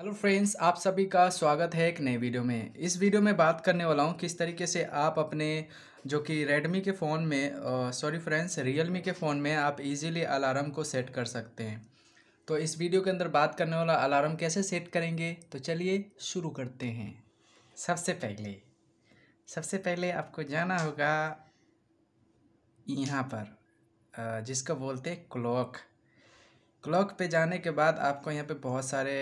hello friends आप सभी का स्वागत है एक नए वीडियो में इस वीडियो में बात करने वाला हूँ किस तरीके से आप अपने जो कि रेडमी के फ़ोन में सॉरी फ्रेंड्स रियलमी के फ़ोन में आप इजीली अलार्म को सेट कर सकते हैं तो इस वीडियो के अंदर बात करने वाला अलार्म कैसे सेट करेंगे तो चलिए शुरू करते हैं सबसे पहले सबसे पहले आपको जाना होगा यहाँ पर जिसको बोलते हैं क्लॉक क्लॉक पे जाने के बाद आपको यहाँ पे बहुत सारे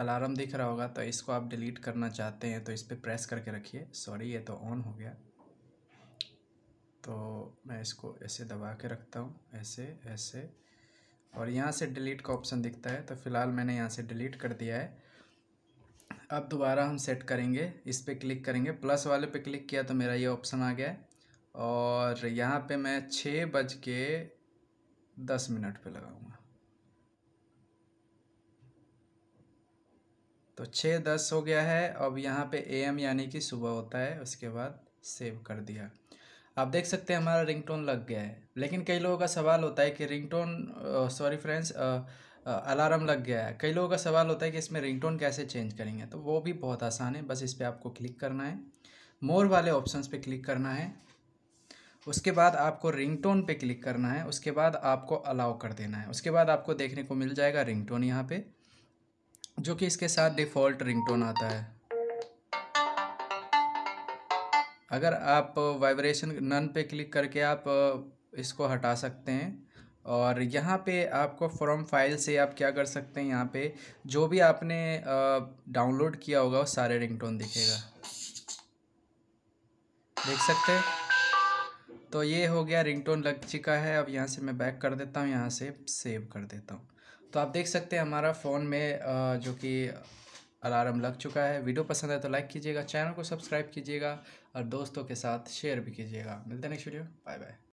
अलार्म दिख रहा होगा तो इसको आप डिलीट करना चाहते हैं तो इस पर प्रेस करके रखिए सॉरी ये तो ऑन हो गया तो मैं इसको ऐसे दबा के रखता हूँ ऐसे ऐसे और यहाँ से डिलीट का ऑप्शन दिखता है तो फ़िलहाल मैंने यहाँ से डिलीट कर दिया है अब दोबारा हम सेट करेंगे इस पर क्लिक करेंगे प्लस वाले पे क्लिक किया तो मेरा ये ऑप्शन आ गया है और यहाँ पे मैं छः बज के दस मिनट पर लगाऊँगा तो छः दस हो गया है अब यहाँ पे एम यानी कि सुबह होता है उसके बाद सेव कर दिया आप देख सकते हैं हमारा रिंगटोन लग गया है लेकिन कई लोगों का सवाल होता है कि रिंगटोन सॉरी फ्रेंड्स अलार्म लग गया है कई लोगों का सवाल होता है कि इसमें रिंगटोन कैसे चेंज करेंगे तो वो भी बहुत आसान है बस इस पर आपको क्लिक करना है मोर वाले ऑप्शन पर क्लिक करना है उसके बाद आपको रिंगटोन पे क्लिक करना है उसके बाद आपको अलाउ कर देना है उसके बाद आपको देखने को मिल जाएगा रिंगटोन यहाँ पर जो कि इसके साथ डिफ़ॉल्ट रिंगटोन आता है अगर आप वाइब्रेशन नन पे क्लिक करके आप इसको हटा सकते हैं और यहाँ पे आपको फ्रॉम फाइल से आप क्या कर सकते हैं यहाँ पे जो भी आपने डाउनलोड किया होगा वो सारे रिंगटोन दिखेगा देख सकते तो ये हो गया रिंगटोन लग चुका है अब यहाँ से मैं बैक कर देता हूँ यहाँ से सेव कर देता हूँ तो आप देख सकते हैं हमारा फ़ोन में जो कि अलार्म लग चुका है वीडियो पसंद है तो लाइक कीजिएगा चैनल को सब्सक्राइब कीजिएगा और दोस्तों के साथ शेयर भी कीजिएगा मिलते हैं नेक्स्ट वीडियो बाय बाय